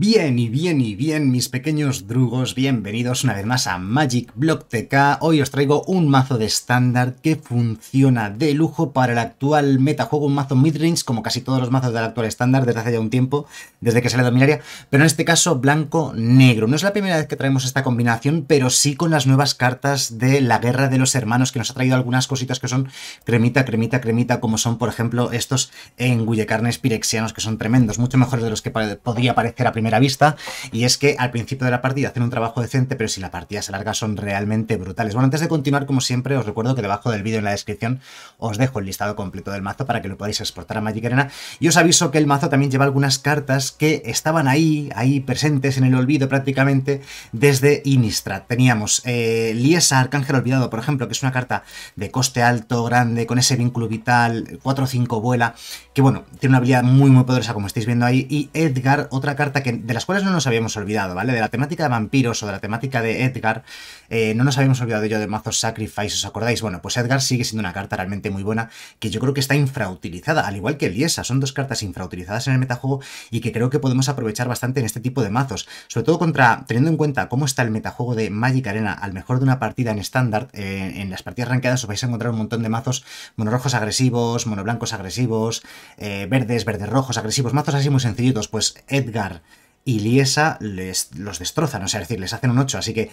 Bien y bien y bien mis pequeños drugos, bienvenidos una vez más a Magic Block TK. Hoy os traigo un mazo de estándar que funciona de lujo para el actual metajuego, un mazo midrange como casi todos los mazos del actual estándar desde hace ya un tiempo, desde que sale Dominaria, pero en este caso blanco-negro. No es la primera vez que traemos esta combinación, pero sí con las nuevas cartas de la Guerra de los Hermanos que nos ha traído algunas cositas que son cremita, cremita, cremita, como son por ejemplo estos engullecarnes pirexianos que son tremendos, mucho mejores de los que podría parecer a primera vista, y es que al principio de la partida hacen un trabajo decente, pero si la partida se larga son realmente brutales. Bueno, antes de continuar, como siempre, os recuerdo que debajo del vídeo en la descripción os dejo el listado completo del mazo para que lo podáis exportar a Magic Arena, y os aviso que el mazo también lleva algunas cartas que estaban ahí, ahí presentes en el olvido prácticamente, desde Innistrad. Teníamos eh, Liesa, Arcángel Olvidado, por ejemplo, que es una carta de coste alto, grande, con ese vínculo vital, 4 o 5 vuela, que bueno, tiene una habilidad muy muy poderosa como estáis viendo ahí, y Edgar, otra carta que de las cuales no nos habíamos olvidado, ¿vale? De la temática de vampiros o de la temática de Edgar, eh, no nos habíamos olvidado de ello de mazos Sacrifice, ¿os acordáis? Bueno, pues Edgar sigue siendo una carta realmente muy buena, que yo creo que está infrautilizada, al igual que Liesa, son dos cartas infrautilizadas en el metajuego y que creo que podemos aprovechar bastante en este tipo de mazos, sobre todo contra, teniendo en cuenta cómo está el metajuego de Magic Arena al mejor de una partida en estándar, eh, en las partidas ranqueadas os vais a encontrar un montón de mazos monorrojos agresivos, monoblancos agresivos, eh, verdes, verdes rojos agresivos, mazos así muy sencillitos, pues Edgar, y Liesa les, los destrozan, o sea, es decir, les hacen un 8, así que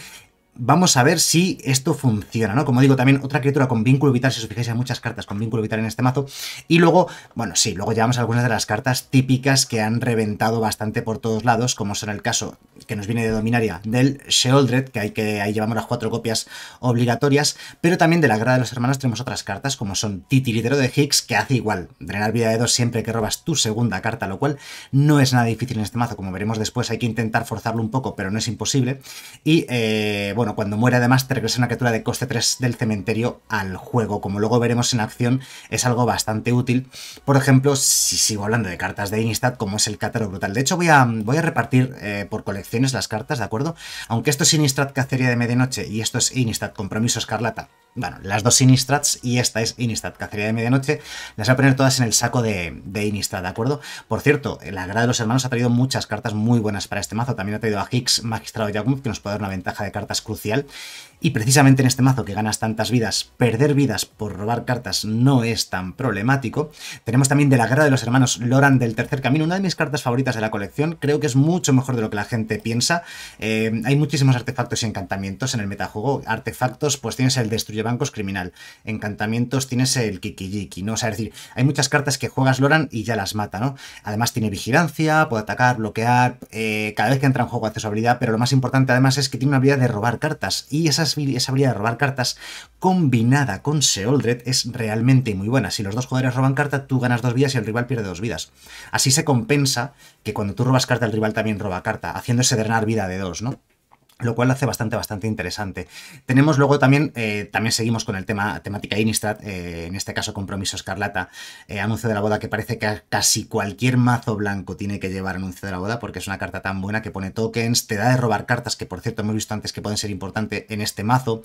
vamos a ver si esto funciona, ¿no? Como digo, también otra criatura con vínculo vital, si os fijáis, hay muchas cartas con vínculo vital en este mazo. Y luego, bueno, sí, luego llevamos algunas de las cartas típicas que han reventado bastante por todos lados, como será el caso que nos viene de Dominaria del Sheoldred, que, hay que ahí llevamos las cuatro copias obligatorias, pero también de la guerra de los Hermanos tenemos otras cartas, como son Titiritero de Higgs, que hace igual, drenar vida de dos siempre que robas tu segunda carta, lo cual no es nada difícil en este mazo, como veremos después, hay que intentar forzarlo un poco, pero no es imposible. Y, eh, bueno, bueno, cuando muere además te regresa una criatura de coste 3 del cementerio al juego. Como luego veremos en acción, es algo bastante útil. Por ejemplo, si sigo hablando de cartas de Inistad, como es el Cátaro Brutal. De hecho, voy a, voy a repartir eh, por colecciones las cartas, ¿de acuerdo? Aunque esto es Inistad Cacería de Medianoche y esto es Inistad Compromiso Escarlata bueno, las dos Inistrats y esta es Inistrat, Cacería de Medianoche, las voy a poner todas en el saco de, de Inistrat, ¿de acuerdo? Por cierto, la grada de los hermanos ha traído muchas cartas muy buenas para este mazo, también ha traído a Higgs, Magistrado Jakub, que nos puede dar una ventaja de cartas crucial, y precisamente en este mazo que ganas tantas vidas, perder vidas por robar cartas no es tan problemático. Tenemos también de la Guerra de los Hermanos Loran del Tercer Camino, una de mis cartas favoritas de la colección. Creo que es mucho mejor de lo que la gente piensa. Eh, hay muchísimos artefactos y encantamientos en el metajuego. Artefactos, pues tienes el Destruye Bancos Criminal. Encantamientos tienes el Kikijiki, ¿no? O sea, es decir, hay muchas cartas que juegas Loran y ya las mata, ¿no? Además tiene vigilancia, puede atacar, bloquear. Eh, cada vez que entra en juego hace su habilidad, pero lo más importante además es que tiene una habilidad de robar cartas. Y esas esa habilidad de robar cartas combinada con Seoldred es realmente muy buena. Si los dos jugadores roban carta, tú ganas dos vidas y el rival pierde dos vidas. Así se compensa que cuando tú robas carta, el rival también roba carta, haciéndose drenar vida de dos, ¿no? lo cual lo hace bastante, bastante interesante. Tenemos luego también, eh, también seguimos con el tema temática Innistrad, eh, en este caso Compromiso Escarlata, eh, Anuncio de la Boda, que parece que casi cualquier mazo blanco tiene que llevar Anuncio de la Boda, porque es una carta tan buena que pone tokens, te da de robar cartas, que por cierto hemos visto antes que pueden ser importantes en este mazo,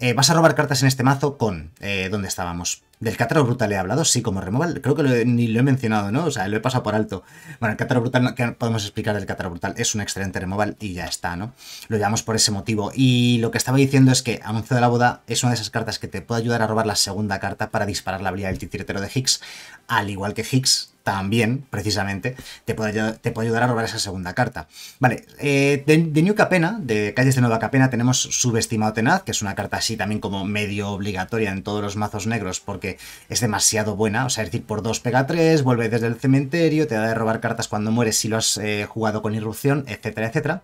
eh, vas a robar cartas en este mazo con... Eh, ¿Dónde estábamos? Del Cátaro Brutal he hablado, sí, como removal. Creo que ni lo he mencionado, ¿no? O sea, lo he pasado por alto. Bueno, el Cátaro Brutal, ¿qué podemos explicar del Cátaro Brutal? Es un excelente removal y ya está, ¿no? Lo llevamos por ese motivo. Y lo que estaba diciendo es que Anuncio de la Boda es una de esas cartas que te puede ayudar a robar la segunda carta para disparar la habilidad del titiritero de Higgs, al igual que Higgs también, precisamente, te puede, ayudar a robar esa segunda carta. Vale, eh, de, New Capena, de Calles de Nueva Capena, tenemos Subestimado Tenaz, que es una carta así también como medio obligatoria en todos los mazos negros porque es demasiado buena, o sea, es decir, por dos pega 3, vuelve desde el cementerio, te da de robar cartas cuando mueres si lo has eh, jugado con irrupción, etcétera, etcétera.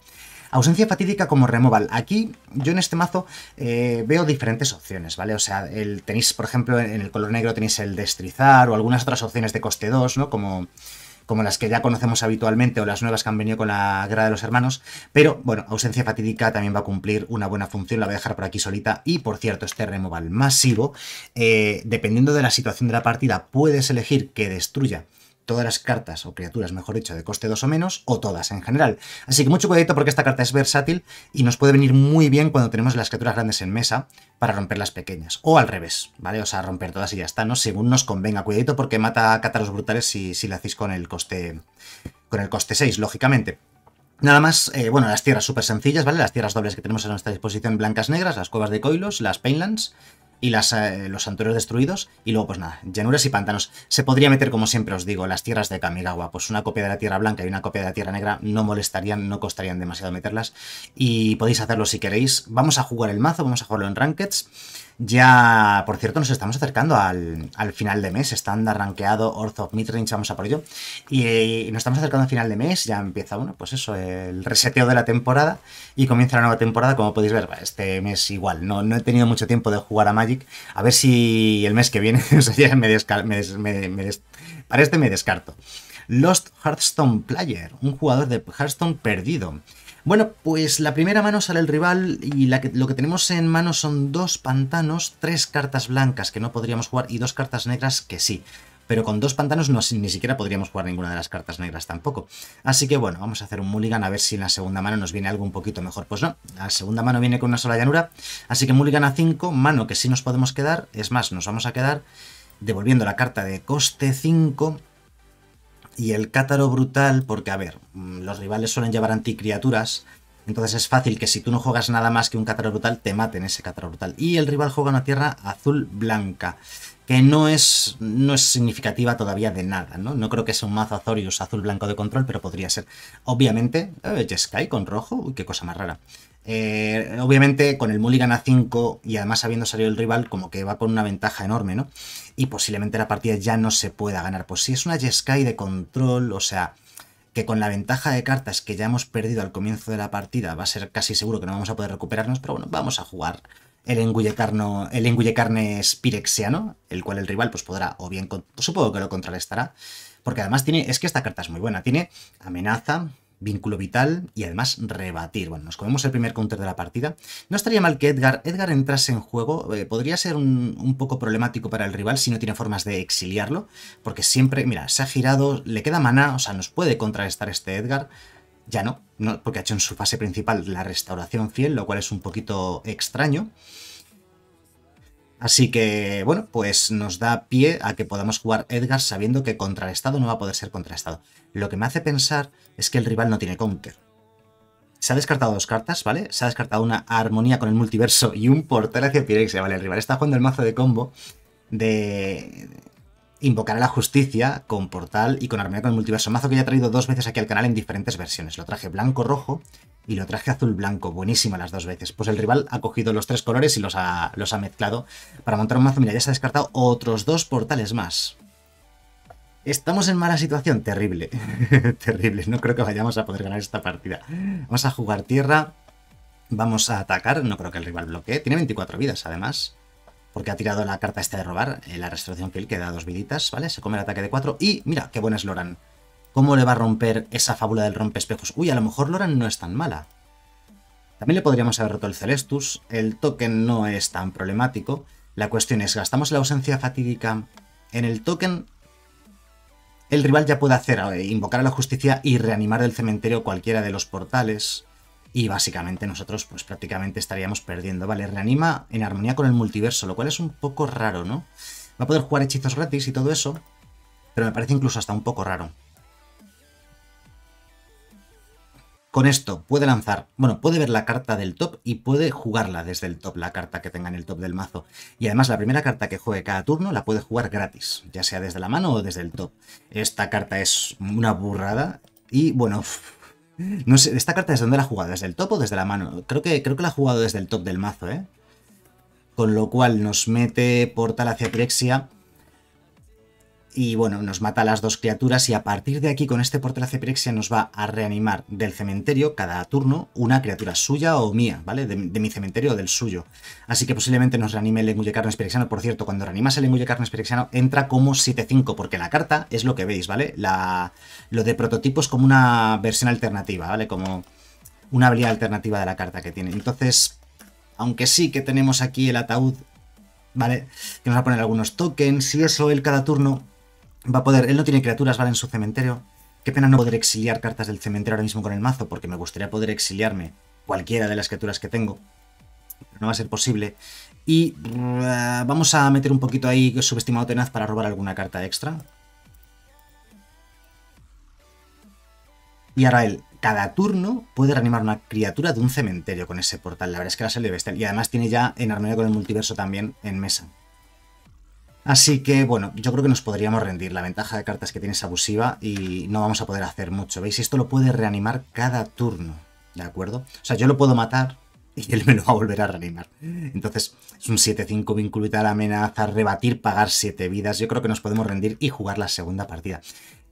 Ausencia fatídica como removal. Aquí yo en este mazo eh, veo diferentes opciones, ¿vale? O sea, el, tenéis, por ejemplo, en el color negro tenéis el destrizar o algunas otras opciones de coste 2, ¿no? Como como las que ya conocemos habitualmente o las nuevas que han venido con la guerra de los hermanos, pero bueno, ausencia fatídica también va a cumplir una buena función, la voy a dejar por aquí solita y por cierto, este removal masivo, eh, dependiendo de la situación de la partida, puedes elegir que destruya todas las cartas o criaturas, mejor dicho, de coste 2 o menos, o todas en general. Así que mucho cuidado porque esta carta es versátil y nos puede venir muy bien cuando tenemos las criaturas grandes en mesa para romper las pequeñas, o al revés, ¿vale? O sea, romper todas y ya está, ¿no? Según nos convenga, cuidadito porque mata a cátaros brutales si, si hacéis con el coste con el coste 6, lógicamente. Nada más, eh, bueno, las tierras súper sencillas, ¿vale? Las tierras dobles que tenemos a nuestra disposición, blancas negras, las cuevas de coilos, las painlands, y eh, los santuarios destruidos. Y luego, pues nada, llanuras y pantanos. Se podría meter, como siempre os digo, las tierras de Kamigawa. Pues una copia de la Tierra Blanca y una copia de la Tierra Negra no molestarían, no costarían demasiado meterlas. Y podéis hacerlo si queréis. Vamos a jugar el mazo, vamos a jugarlo en Rankeds. Ya, por cierto, nos estamos acercando al, final de mes, estándar rankeado, Orth of Midrange, vamos a por ello. Y, nos estamos acercando al final de mes, ya empieza, bueno, pues eso, el reseteo de la temporada y comienza la nueva temporada, como podéis ver, este mes igual, no, no he tenido mucho tiempo de jugar a Magic, a ver si el mes que viene, o sea, ya me, este me descarto. Lost Hearthstone Player, un jugador de Hearthstone perdido. Bueno, pues la primera mano sale el rival y lo que tenemos en mano son dos pantanos, tres cartas blancas que no podríamos jugar y dos cartas negras que sí. Pero con dos pantanos no, ni siquiera podríamos jugar ninguna de las cartas negras tampoco. Así que bueno, vamos a hacer un mulligan a ver si en la segunda mano nos viene algo un poquito mejor. Pues no, la segunda mano viene con una sola llanura. Así que mulligan a 5, mano que sí nos podemos quedar. Es más, nos vamos a quedar devolviendo la carta de coste 5 y el Cátaro Brutal, porque, a ver, mm, los rivales suelen llevar anticriaturas, entonces es fácil que si tú no juegas nada más que un Cátaro Brutal, te maten ese Cátaro Brutal. Y el rival juega una tierra azul-blanca, que no es, no es significativa todavía de nada, ¿no? No creo que sea un mazo Azorius azul-blanco de control, pero podría ser. Obviamente, eh, con rojo, uy, qué cosa más rara. Eh, obviamente con el Mulligan a 5 y además habiendo salido el rival, como que va con una ventaja enorme, ¿no? Y posiblemente la partida ya no se pueda ganar. Pues si es una Jeskai de control, o sea, que con la ventaja de cartas que ya hemos perdido al comienzo de la partida, va a ser casi seguro que no vamos a poder recuperarnos, pero bueno, vamos a jugar el engullecarno, el engullecarne spirexiano, el cual el rival pues podrá, o bien, supongo que lo contrarrestará, porque además tiene, es que esta carta es muy buena, tiene amenaza, vínculo vital y además rebatir. Bueno, nos comemos el primer counter de la partida. No estaría mal que Edgar, entrase en juego. Eh, podría ser un, poco problemático para el rival si no tiene formas de exiliarlo. Porque siempre, mira, se ha girado, le queda mana, o sea, nos puede contrarrestar este Edgar. Ya no porque ha hecho en su fase principal la restauración fiel, lo cual es un poquito extraño. Así que, bueno, pues nos da pie a que podamos jugar Edgar sabiendo que contra el Estado no va a poder ser contra el Estado. Lo que me hace pensar es que el rival no tiene counter. Se ha descartado dos cartas, ¿vale? Se ha descartado una armonía con el multiverso y un portal hacia Pirexia, ¿vale? El rival está jugando el mazo de combo de invocar la justicia con Portal y con Armonía con el Multiverso. Mazo que ya he traído dos veces aquí al canal en diferentes versiones. Lo traje blanco-rojo y lo traje azul-blanco. Buenísimo las dos veces. Pues el rival ha cogido los tres colores y los ha, los ha mezclado para montar un mazo. Mira, ya se ha descartado otros dos portales más. Estamos en mala situación, terrible, terrible, no creo que vayamos a poder ganar esta partida. Vamos a jugar tierra, vamos a atacar, no creo que el rival bloquee, tiene 24 vidas además porque ha tirado la carta esta de robar, eh, la restauración que que da dos viditas, ¿vale? Se come el ataque de cuatro y mira, qué buena es Loran. ¿Cómo le va a romper esa fábula del rompe espejos? Uy, a lo mejor Loran no es tan mala. También le podríamos haber roto el Celestus, el token no es tan problemático. La cuestión es, ¿gastamos la ausencia fatídica en el token? El rival ya puede hacer, eh, invocar a la justicia y reanimar del cementerio cualquiera de los portales y básicamente nosotros pues prácticamente estaríamos perdiendo. Vale, reanima en armonía con el multiverso, lo cual es un poco raro, ¿no? Va a poder jugar hechizos gratis y todo eso, pero me parece incluso hasta un poco raro. Con esto puede lanzar, bueno, puede ver la carta del top y puede jugarla desde el top, la carta que tenga en el top del mazo. Y además la primera carta que juegue cada turno la puede jugar gratis, ya sea desde la mano o desde el top. Esta carta es una burrada y bueno, no sé, ¿esta carta desde dónde la ha jugado? ¿Desde el top o desde la mano? Creo que, creo que la ha jugado desde el top del mazo, ¿eh? Con lo cual nos mete portal hacia Pirexia y bueno, nos mata las dos criaturas y a partir de aquí con este portal Acepirexia nos va a reanimar del cementerio cada turno una criatura suya o mía, ¿vale? De, mi cementerio o del suyo. Así que posiblemente nos reanime el engulle carne Por cierto, cuando reanimas el engulle carne entra como 7-5 porque la carta es lo que veis, ¿vale? La, lo de prototipo es como una versión alternativa, ¿vale? Como una habilidad alternativa de la carta que tiene. Entonces, aunque sí que tenemos aquí el ataúd, ¿vale? Que nos va a poner algunos tokens si eso, el cada turno va a poder... Él no tiene criaturas, ¿vale? En su cementerio. Qué pena no poder exiliar cartas del cementerio ahora mismo con el mazo, porque me gustaría poder exiliarme cualquiera de las criaturas que tengo. no va a ser posible. Y eh, vamos a meter un poquito ahí subestimado tenaz para robar alguna carta extra. Y ahora él, cada turno, puede reanimar una criatura de un cementerio con ese portal. La verdad es que la de bestial. Y además tiene ya en armonía con el multiverso también en mesa. Así que, bueno, yo creo que nos podríamos rendir. La ventaja de cartas que tiene es abusiva y no vamos a poder hacer mucho. ¿Veis? Esto lo puede reanimar cada turno, ¿de acuerdo? O sea, yo lo puedo matar y él me lo va a volver a reanimar. Entonces, es un 7-5 vínculo la amenaza, rebatir, pagar 7 vidas. Yo creo que nos podemos rendir y jugar la segunda partida.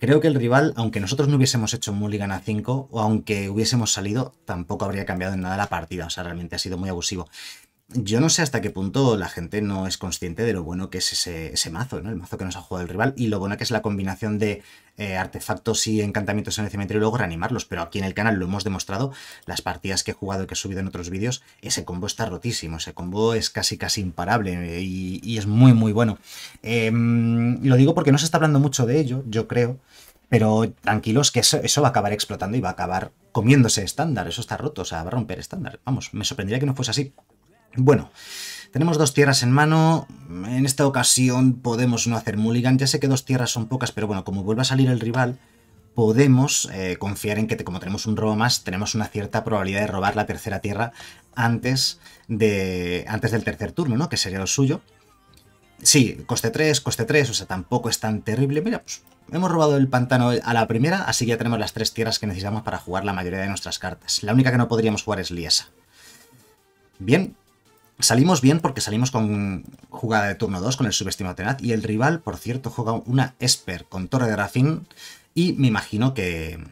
Creo que el rival, aunque nosotros no hubiésemos hecho mulligan a 5 o aunque hubiésemos salido, tampoco habría cambiado en nada la partida. O sea, realmente ha sido muy abusivo yo no sé hasta qué punto la gente no es consciente de lo bueno que es ese, mazo, ¿no? El mazo que nos ha jugado el rival y lo buena que es la combinación de eh, artefactos y encantamientos en el cementerio y luego reanimarlos. Pero aquí en el canal lo hemos demostrado, las partidas que he jugado y que he subido en otros vídeos, ese combo está rotísimo, ese combo es casi casi imparable eh, y, es muy muy bueno. Em, lo digo porque no se está hablando mucho de ello, yo creo. Pero tranquilos que eso, eso, va a acabar explotando y va a acabar comiéndose estándar. Eso está roto, o sea, va a romper estándar. Vamos, me sorprendería que no fuese así. Bueno, tenemos dos tierras en mano, en esta ocasión podemos no hacer mulligan, ya sé que dos tierras son pocas, pero bueno, como vuelva a salir el rival, podemos eh, confiar en que como tenemos un robo más, tenemos una cierta probabilidad de robar la tercera tierra antes, de, antes del tercer turno, ¿no? Que sería lo suyo. Sí, coste 3, coste 3, o sea, tampoco es tan terrible. Mira, pues hemos robado el pantano a la primera, así que ya tenemos las tres tierras que necesitamos para jugar la mayoría de nuestras cartas. La única que no podríamos jugar es Liesa. Bien, Salimos bien porque salimos con jugada de turno 2 con el subestimado tenaz y el rival, por cierto, juega una Esper con Torre de Rafin y me imagino que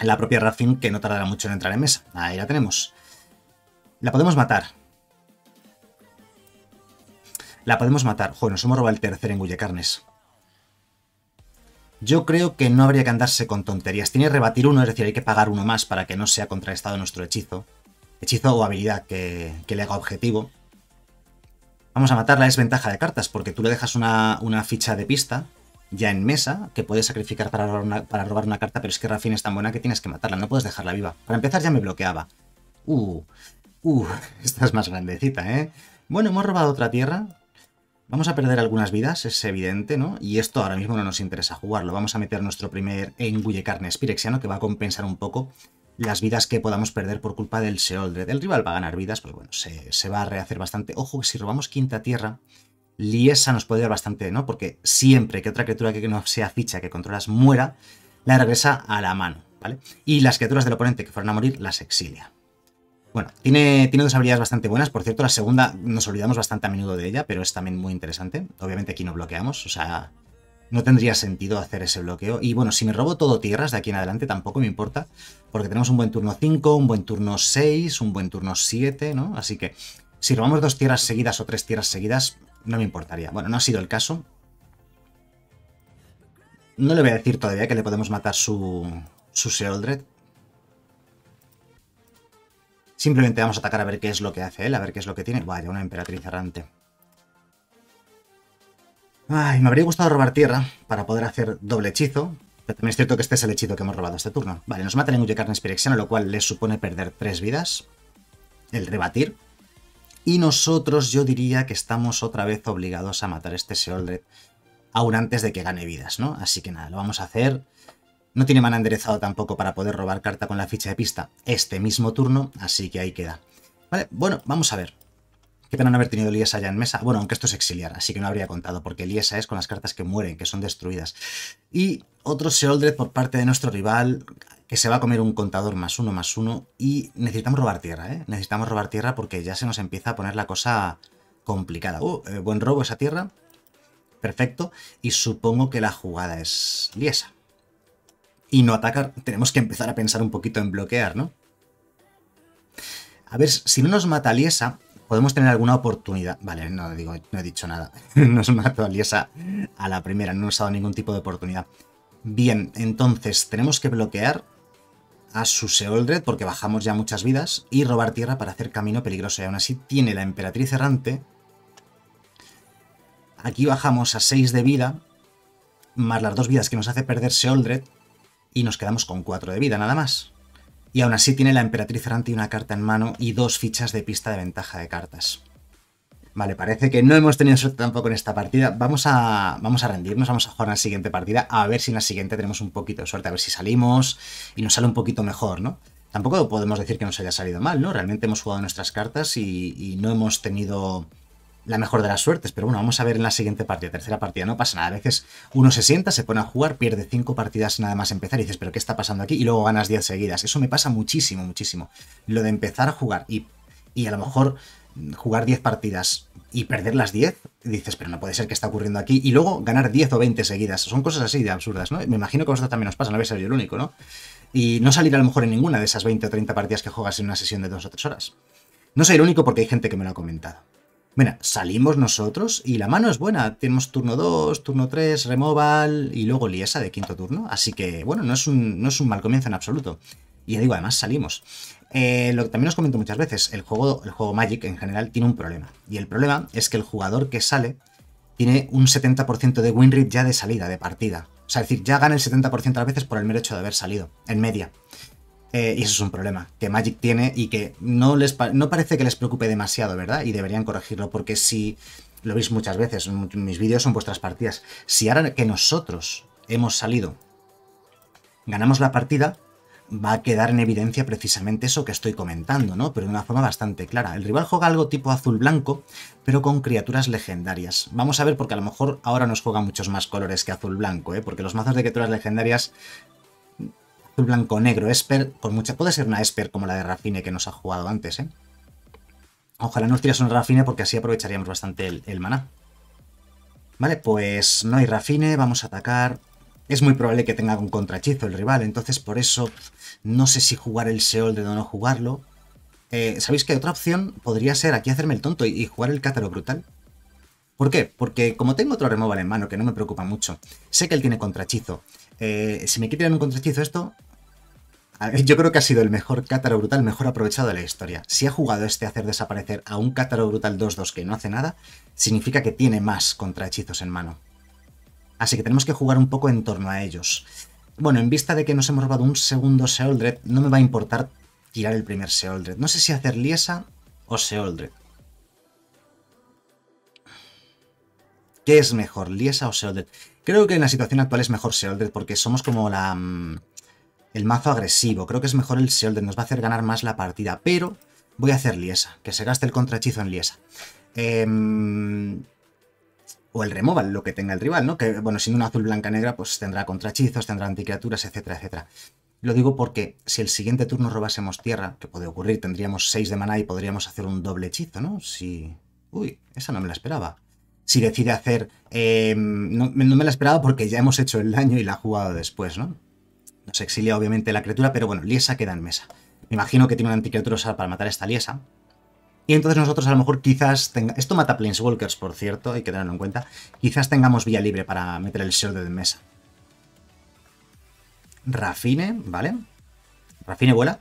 la propia Rafin que no tardará mucho en entrar en mesa. Ahí la tenemos. La podemos matar. La podemos matar. Joder, nos hemos robado el tercer en carnes. Yo creo que no habría que andarse con tonterías. Tiene que rebatir uno, es decir, hay que pagar uno más para que no sea contraestado nuestro hechizo hechizo o habilidad que, le haga objetivo. Vamos a matar la desventaja de cartas, porque tú le dejas una, ficha de pista ya en mesa que puedes sacrificar para robar, una, carta, pero es que Rafin es tan buena que tienes que matarla, no puedes dejarla viva. Para empezar ya me bloqueaba. Uh, uh, esta es más grandecita, ¿eh? Bueno, hemos robado otra tierra. Vamos a perder algunas vidas, es evidente, ¿no? Y esto ahora mismo no nos interesa jugarlo. Vamos a meter nuestro primer engulle carne espirexiano que va a compensar un poco las vidas que podamos perder por culpa del seoldre del rival va a ganar vidas, pues bueno, se, va a rehacer bastante. Ojo que si robamos quinta tierra, Liesa nos puede dar bastante, ¿no? Porque siempre que otra criatura que no sea ficha que controlas muera, la regresa a la mano, ¿vale? Y las criaturas del oponente que fueron a morir las exilia. Bueno, tiene, tiene dos habilidades bastante buenas. Por cierto, la segunda nos olvidamos bastante a menudo de ella, pero es también muy interesante. Obviamente aquí no bloqueamos, o sea, no tendría sentido hacer ese bloqueo. Y bueno, si me robo todo tierras de aquí en adelante tampoco me importa, porque tenemos un buen turno 5, un buen turno 6, un buen turno 7, ¿no? Así que si robamos dos tierras seguidas o tres tierras seguidas, no me importaría. Bueno, no ha sido el caso. No le voy a decir todavía que le podemos matar su, su Simplemente vamos a atacar a ver qué es lo que hace él, a ver qué es lo que tiene. Vaya, una emperatriz errante. Ay, me habría gustado robar tierra para poder hacer doble hechizo, pero también es cierto que este es el hechizo que hemos robado este turno. Vale, nos mata en de carne lo cual les supone perder tres vidas. El rebatir. Y nosotros yo diría que estamos otra vez obligados a matar este Seoldred aún antes de que gane vidas, ¿no? Así que nada, lo vamos a hacer. No tiene mana enderezado tampoco para poder robar carta con la ficha de pista este mismo turno, así que ahí queda. Vale, bueno, vamos a ver pena haber tenido Liesa ya en mesa. Bueno, aunque esto es exiliar, así que no habría contado, porque Liesa es con las cartas que mueren, que son destruidas. Y otro Seoldred por parte de nuestro rival, que se va a comer un contador más uno, más uno. Y necesitamos robar tierra, ¿eh? Necesitamos robar tierra porque ya se nos empieza a poner la cosa complicada. Uh, buen robo esa tierra. Perfecto. Y supongo que la jugada es Liesa. Y no atacar, tenemos que empezar a pensar un poquito en bloquear, ¿no? A ver, si no nos mata Liesa, podemos tener alguna oportunidad. Vale, no, digo, no he dicho nada. nos mató a Liesa a la primera, no nos ha dado ningún tipo de oportunidad. Bien, entonces tenemos que bloquear a su Seoldred porque bajamos ya muchas vidas y robar tierra para hacer camino peligroso. Y aún así tiene la Emperatriz Errante. Aquí bajamos a 6 de vida, más las dos vidas que nos hace perder Seoldred y nos quedamos con 4 de vida nada más y aún así tiene la emperatriz y una carta en mano y dos fichas de pista de ventaja de cartas. Vale, parece que no hemos tenido suerte tampoco en esta partida. Vamos a, vamos a rendirnos, vamos a jugar en la siguiente partida, a ver si en la siguiente tenemos un poquito de suerte, a ver si salimos y nos sale un poquito mejor, ¿no? Tampoco podemos decir que nos haya salido mal, ¿no? Realmente hemos jugado nuestras cartas y no hemos tenido la mejor de las suertes, pero bueno, vamos a ver en la siguiente partida, tercera partida, no pasa nada. A veces uno se sienta, se pone a jugar, pierde cinco partidas nada más empezar y dices, pero ¿qué está pasando aquí? Y luego ganas 10 seguidas. Eso me pasa muchísimo, muchísimo. Lo de empezar a jugar y, a lo mejor jugar 10 partidas y perder las 10, dices, pero no puede ser que está ocurriendo aquí, y luego ganar 10 o 20 seguidas. Son cosas así de absurdas, ¿no? Me imagino que a vosotros también os pasa, no vais a ser yo el único, ¿no? Y no salir a lo mejor en ninguna de esas 20 o 30 partidas que juegas en una sesión de 2 o 3 horas. No soy el único porque hay gente que me lo ha comentado. Bueno, salimos nosotros y la mano es buena. Tenemos turno 2, turno 3, removal y luego liesa de quinto turno. Así que, bueno, no es un, no es un mal comienzo en absoluto. Y ya digo, además salimos. Eh, lo que también os comento muchas veces, el juego, el juego Magic en general tiene un problema. Y el problema es que el jugador que sale tiene un 70% de win rate ya de salida, de partida. O sea, es decir, ya gana el 70% a las veces por el mero hecho de haber salido, en media. Eh, y eso es un problema que Magic tiene y que no, les no parece que les preocupe demasiado, ¿verdad? Y deberían corregirlo porque si, lo veis muchas veces, en mis vídeos son vuestras partidas, si ahora que nosotros hemos salido, ganamos la partida, va a quedar en evidencia precisamente eso que estoy comentando, ¿no? Pero de una forma bastante clara. El rival juega algo tipo azul-blanco, pero con criaturas legendarias. Vamos a ver porque a lo mejor ahora nos juegan muchos más colores que azul-blanco, ¿eh? Porque los mazos de criaturas legendarias blanco, negro, Esper. Con mucha... Puede ser una Esper como la de Rafine que nos ha jugado antes, ¿eh? Ojalá nos tiras un Rafine porque así aprovecharíamos bastante el, maná. Vale, pues no hay Rafine, vamos a atacar. Es muy probable que tenga un contrachizo el rival, entonces por eso no sé si jugar el Seol de no jugarlo. Eh, ¿Sabéis que otra opción podría ser aquí hacerme el tonto y, jugar el Cátaro Brutal? ¿Por qué? Porque como tengo otro removal en mano que no me preocupa mucho, sé que él tiene contrachizo. Eh, si me quitan un contrachizo esto, yo creo que ha sido el mejor Cátaro Brutal, mejor aprovechado de la historia. Si ha jugado este hacer desaparecer a un Cátaro Brutal 2-2 que no hace nada, significa que tiene más contrahechizos en mano. Así que tenemos que jugar un poco en torno a ellos. Bueno, en vista de que nos hemos robado un segundo Seoldred, no me va a importar tirar el primer Seoldred. No sé si hacer Liesa o Seoldred. ¿Qué es mejor, Liesa o Seoldred? Creo que en la situación actual es mejor Seoldred porque somos como la... Mm, el mazo agresivo. Creo que es mejor el Seolden, nos va a hacer ganar más la partida, pero voy a hacer Liesa, que se gaste el contrahechizo en Liesa. Em, o el removal, lo que tenga el rival, ¿no? Que, bueno, siendo una azul blanca negra, pues tendrá contrahechizos, tendrá anticriaturas, etcétera, etcétera. Lo digo porque si el siguiente turno robásemos tierra, que puede ocurrir, tendríamos 6 de maná y podríamos hacer un doble hechizo, ¿no? Si... Uy, esa no me la esperaba. Si decide hacer... Em, no, no, me la esperaba porque ya hemos hecho el daño y la ha jugado después, ¿no? Nos exilia obviamente la criatura, pero bueno, Liesa queda en mesa. Me imagino que tiene una anticriatura para matar a esta Liesa. Y entonces nosotros a lo mejor quizás tenga... Esto mata Planeswalkers, por cierto, hay que tenerlo en cuenta. Quizás tengamos vía libre para meter el Shield de mesa. Rafine, ¿vale? Rafine vuela.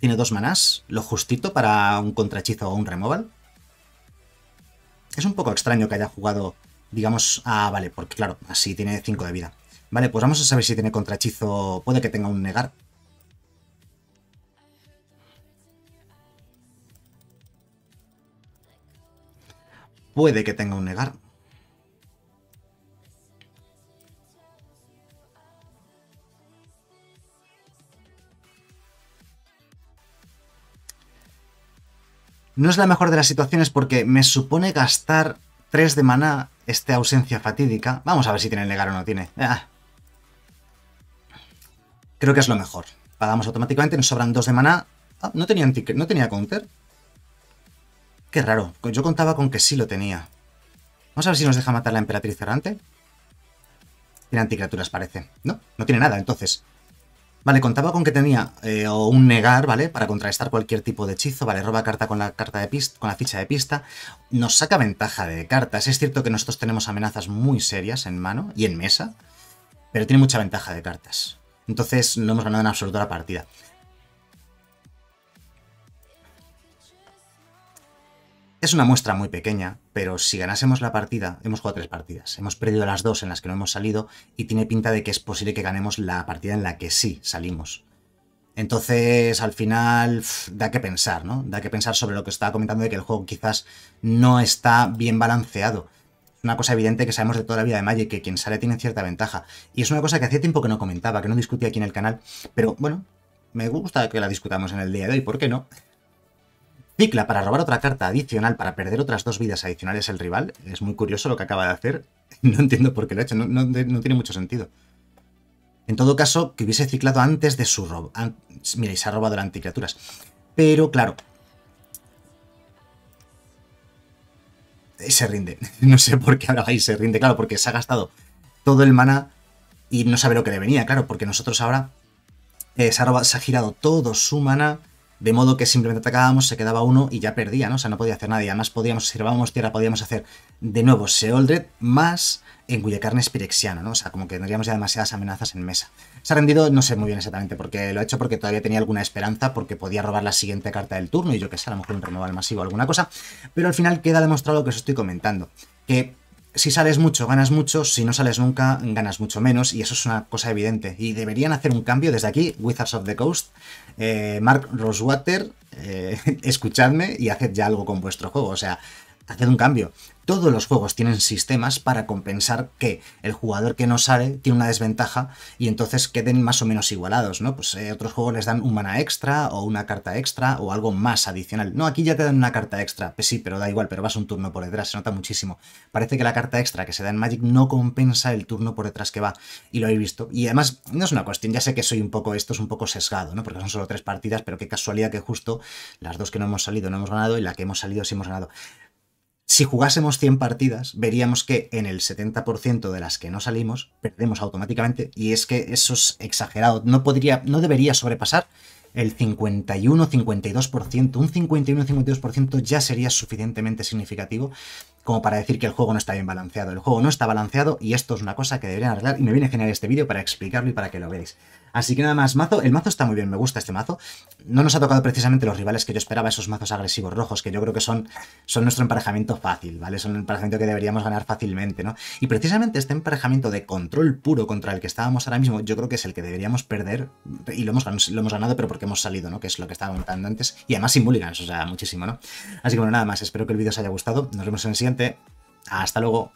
Tiene dos manás, lo justito para un Contrachizo o un removal. Es un poco extraño que haya jugado, digamos... Ah, vale, porque claro, así tiene 5 de vida. Vale, pues vamos a saber si tiene contrachizo... Puede que tenga un negar. Puede que tenga un negar. No es la mejor de las situaciones porque me supone gastar 3 de maná esta ausencia fatídica. Vamos a ver si tiene el negar o no tiene. Ah, Creo que es lo mejor. Pagamos automáticamente, nos sobran dos de maná. Ah, no tenía, no tenía counter. Qué raro, yo contaba con que sí lo tenía. Vamos a ver si nos deja matar la emperatriz errante. Tiene anticriaturas, parece. No, no tiene nada, entonces. Vale, contaba con que tenía eh, un negar, ¿vale? Para contrarrestar cualquier tipo de hechizo, ¿vale? Roba carta con la, carta de pista, con la ficha de pista. Nos saca ventaja de cartas. Es cierto que nosotros tenemos amenazas muy serias en mano y en mesa, pero tiene mucha ventaja de cartas. Entonces no hemos ganado en absoluto la partida. Es una muestra muy pequeña, pero si ganásemos la partida, hemos jugado tres partidas. Hemos perdido las dos en las que no hemos salido y tiene pinta de que es posible que ganemos la partida en la que sí salimos. Entonces, al final, da que pensar, ¿no? Da que pensar sobre lo que estaba comentando de que el juego quizás no está bien balanceado una cosa evidente que sabemos de toda la vida de Magic, que quien sale tiene cierta ventaja. Y es una cosa que hacía tiempo que no comentaba, que no discutía aquí en el canal, pero bueno, me gusta que la discutamos en el día de hoy, ¿por qué no? Cicla para robar otra carta adicional para perder otras dos vidas adicionales el rival. Es muy curioso lo que acaba de hacer. No entiendo por qué lo ha hecho, no, tiene mucho sentido. En todo caso, que hubiese ciclado antes de su robo. Mira, y se ha robado las anticriaturas. Pero claro, se rinde. No sé por qué ahora ahí se rinde, claro, porque se ha gastado todo el mana y no sabe lo que le venía, claro, porque nosotros ahora eh, se, ha girado todo su mana de modo que simplemente atacábamos, se quedaba uno y ya perdía, ¿no? O sea, no podía hacer nadie. Además, podíamos, si robábamos tierra, podíamos hacer de nuevo Seoldred más engulle carne pirexiano, ¿no? O sea, como que tendríamos ya demasiadas amenazas en mesa. Se ha rendido, no sé muy bien exactamente porque lo ha hecho porque todavía tenía alguna esperanza, porque podía robar la siguiente carta del turno y yo que sé, a lo mejor un renoval masivo o alguna cosa. Pero al final queda demostrado lo que os estoy comentando. Que si sales mucho, ganas mucho, si no sales nunca, ganas mucho menos, y eso es una cosa evidente. Y deberían hacer un cambio desde aquí, Wizards of the Coast, eh, Mark Rosewater, eh, escuchadme y haced ya algo con vuestro juego. O sea, haced un cambio. Todos los juegos tienen sistemas para compensar que el jugador que no sale tiene una desventaja y entonces queden más o menos igualados, ¿no? Pues eh, otros juegos les dan un mana extra o una carta extra o algo más adicional. No, aquí ya te dan una carta extra. Pues sí, pero da igual, pero vas un turno por detrás, se nota muchísimo. Parece que la carta extra que se da en Magic no compensa el turno por detrás que va. Y lo he visto. Y además, no es una cuestión, ya sé que soy un poco, esto es un poco sesgado, ¿no? Porque son solo tres partidas, pero qué casualidad que justo las dos que no hemos salido no hemos ganado y la que hemos salido sí hemos ganado. Si jugásemos 100 partidas, veríamos que en el 70% de las que no salimos, perdemos automáticamente, y es que eso es exagerado, no, podría, no debería sobrepasar el 51-52%, un 51-52% ya sería suficientemente significativo como para decir que el juego no está bien balanceado. El juego no está balanceado y esto es una cosa que deberían arreglar y me viene genial este vídeo para explicarlo y para que lo veáis. Así que nada más, mazo, el mazo está muy bien, me gusta este mazo. No nos ha tocado precisamente los rivales que yo esperaba, esos mazos agresivos rojos, que yo creo que son, son nuestro emparejamiento fácil, ¿vale? Son el emparejamiento que deberíamos ganar fácilmente, ¿no? Y precisamente este emparejamiento de control puro contra el que estábamos ahora mismo, yo creo que es el que deberíamos perder, y lo hemos, ganado, pero porque hemos salido, ¿no? Que es lo que estaba comentando antes, y además sin mulligans, o sea, muchísimo, ¿no? Así que bueno, nada más, espero que el vídeo os haya gustado, nos vemos en el siguiente, hasta luego.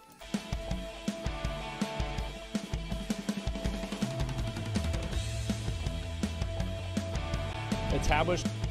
established